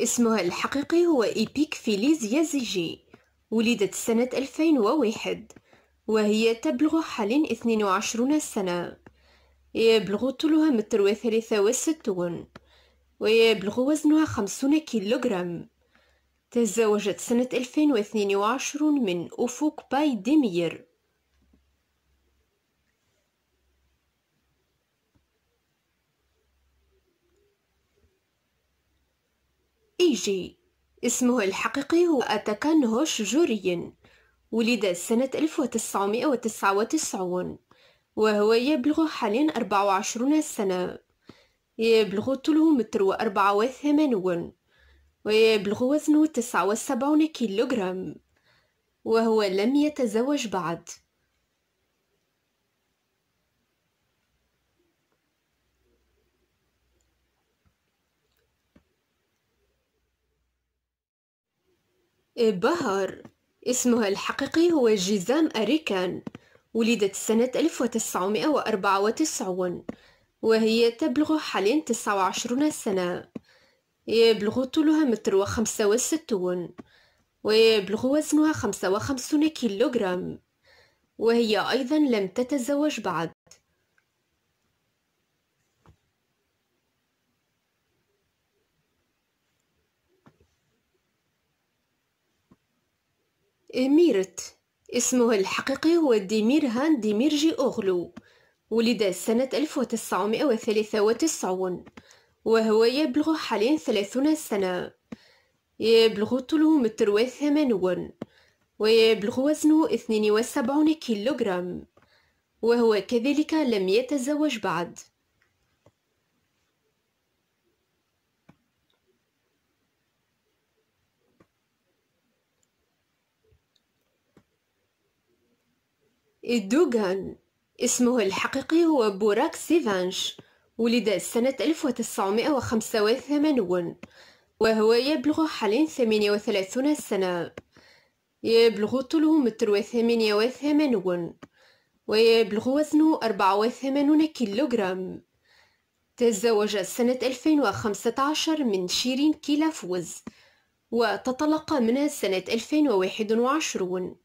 اسمها الحقيقي هو إيبيك فيليز يازيجي ولدت سنة 2001 وهي تبلغ حاليا 22 سنة يبلغ طولها متر وثلاثة وستون ويبلغ وزنها خمسون كيلوغرام تزوجت سنة 2022 من أفوك باي ديمير الخليجي اسمه الحقيقي هو أتاكان هوش جورين ولد سنة 1999 وهو يبلغ حاليا 24 سنة يبلغ طوله متر وأربعة وثمانون ويبلغ وزنه تسعة وسبعون كيلوغرام وهو لم يتزوج بعد بهر اسمها الحقيقي هو جيزام أريكان ولدت سنة 1994 وهي تبلغ حاليا 29 سنة يبلغ طولها متر وخمسة وستون ويبلغ وزنها خمسة وخمسون كيلوغرام وهي أيضا لم تتزوج بعد ميرت اسمها الحقيقي هو ديمير هان ديميرجي أوغلو ولد سنة 1993 وهو يبلغ حاليا 30 سنة يبلغ طوله متر وثمانون ويبلغ وزنه 72 كيلوغرام وهو كذلك لم يتزوج بعد إدوغان اسمه الحقيقي هو بوراك سيفانش ولد سنة 1985 وهو يبلغ حاليا 38 سنة يبلغ طوله متر وثمانية وثمانون ويبلغ وزنه أربعة وثمانون كيلوغرام تزوج سنة 2015 من شيرين كيلافوز وتطلق منها سنة 2021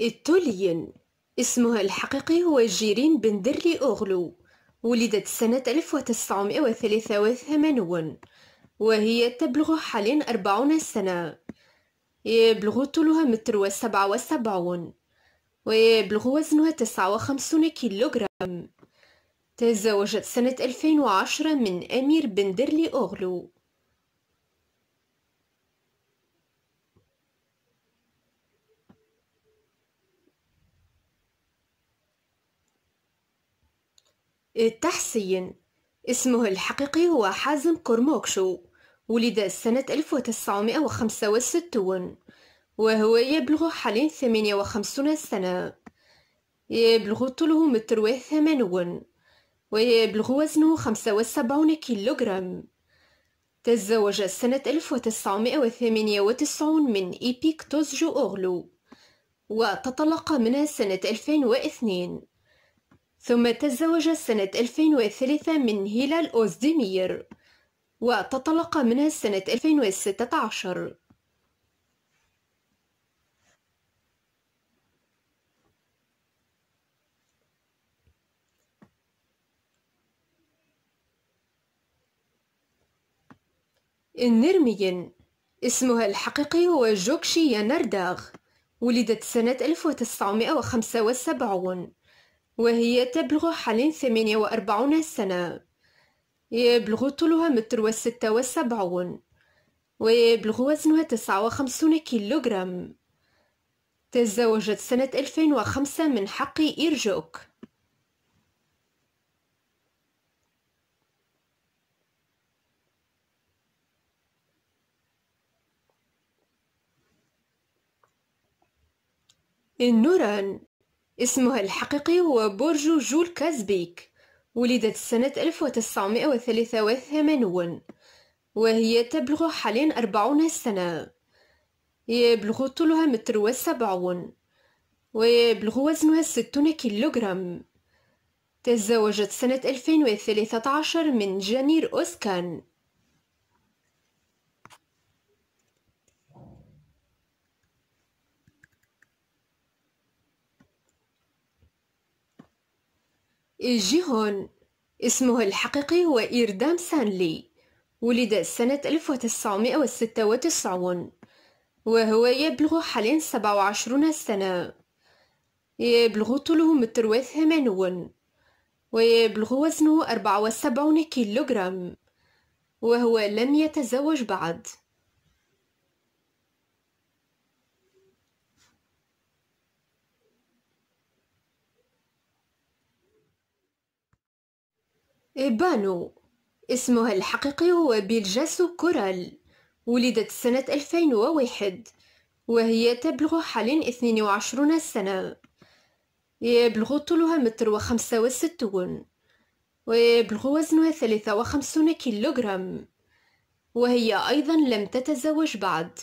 التولين اسمها الحقيقي هو جيرين بن درلي أوغلو ولدت سنة 1983 وهي تبلغ حاليا 40 سنة يبلغ طولها متر وسبعة وسبعون ويبلغ وزنها تسعة وخمسون كيلوغرام تزوجت سنة 2010 من أمير بن درلي أوغلو تحسين اسمه الحقيقي هو حازم كورموكشو ولد سنة 1965 وهو يبلغ حاليا 58 سنة يبلغ طوله متر وثمانون ويبلغ وزنه 75 كيلوغرام تزوج سنة 1998 من إيبيكتوس جو أغلو وتطلق منها سنة 2002 ثم تزوج سنة 2003 من هلال أوزديمير وتطلق منها سنة 2016 النرميين اسمها الحقيقي هو جوكشي يانارداغ ولدت سنة 1975 وهي تبلغ حاليا 48 سنة يبلغ طولها متر وستة وسبعون ويبلغ وزنها تسعة وخمسون كيلوغرام تزوجت سنة 2005 من حق إيرجوك النوران اسمها الحقيقي هو برج جول كازبيك ولدت سنة 1983 وهي تبلغ حاليا 40 سنة يبلغ طولها متر وسبعون ويبلغ وزنها 60 كيلوغرام تزوجت سنة 2013 من جانير أوسكان جيهون اسمه الحقيقي هو إيردام سانلي ولد سنة 1996 وهو يبلغ حاليا 27 سنة يبلغ طوله متر وثمانون ويبلغ وزنه أربعة وسبعون كيلوغرام وهو لم يتزوج بعد بانو اسمها الحقيقي هو بيلجاسو كورال ولدت سنة 2001 وهي تبلغ حاليا 22 سنة يبلغ طولها متر وخمسة وستون ويبلغ وزنها ثلاثة وخمسون كيلوغرام وهي أيضا لم تتزوج بعد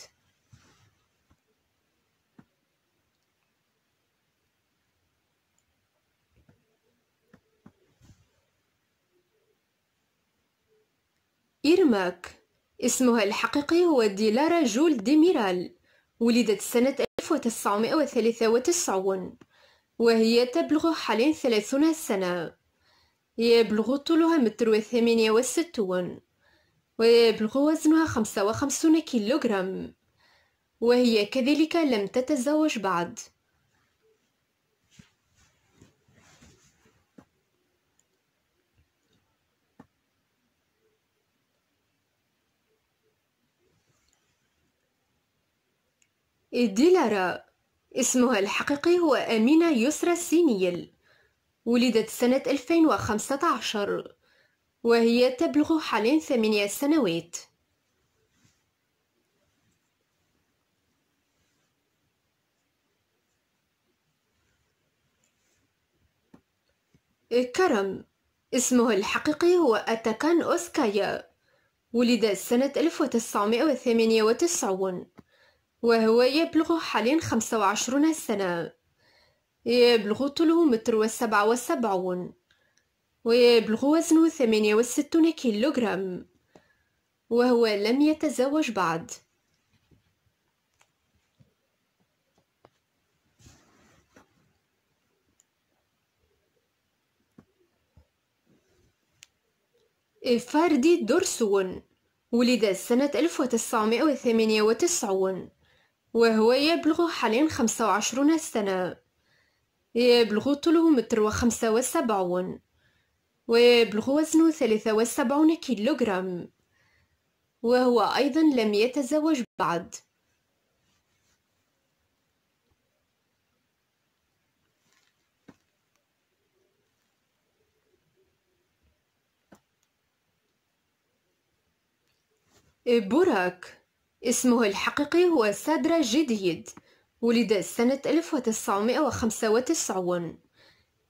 إرماك اسمها الحقيقي هو ديلارا جول ديميرال ولدت سنة 1993 وهي تبلغ حاليا 30 سنة يبلغ طولها متر وثمانية وستون ويبلغ وزنها خمسة وخمسون كيلوغرام وهي كذلك لم تتزوج بعد ديلارا اسمها الحقيقي هو أمينة يسرى سينيل ولدت سنة 2015 وهي تبلغ حاليا ثمانية سنوات كرم اسمه الحقيقي هو أتاكان أوسكايا ولد سنة 1998 وهو يبلغ حاليا خمسة وعشرون سنة يبلغ طوله متر وسبعة وسبعون ويبلغ وزنه ثمانية وستون كيلوغرام وهو لم يتزوج بعد فاردي دورسون ولد سنة 1998 وهو يبلغ حاليا خمسة وعشرون سنة يبلغ طوله متر وخمسة وسبعون ويبلغ وزنه ثلاثة وسبعون كيلوغرام وهو أيضا لم يتزوج بعد بوراك اسمه الحقيقي هو سادرا جديد ولد سنة 1995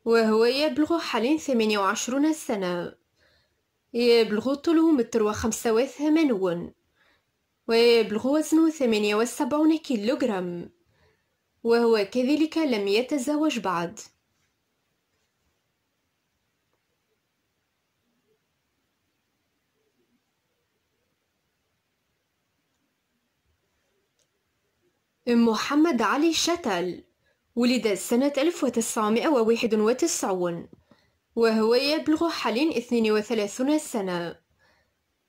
وهو يبلغ حاليا 28 سنة يبلغ طوله متر وخمسة وثمانون ويبلغ وزنه ثمانية وسبعون كيلوغرام وهو كذلك لم يتزوج بعد محمد علي شتل ولد سنة 1991 وهو يبلغ حاليا 32 سنة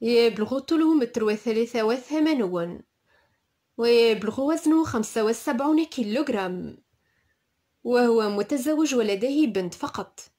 يبلغ طوله متر وثلاثة وثمانون ويبلغ وزنه خمسة وسبعون كيلوغرام وهو متزوج ولديه بنت فقط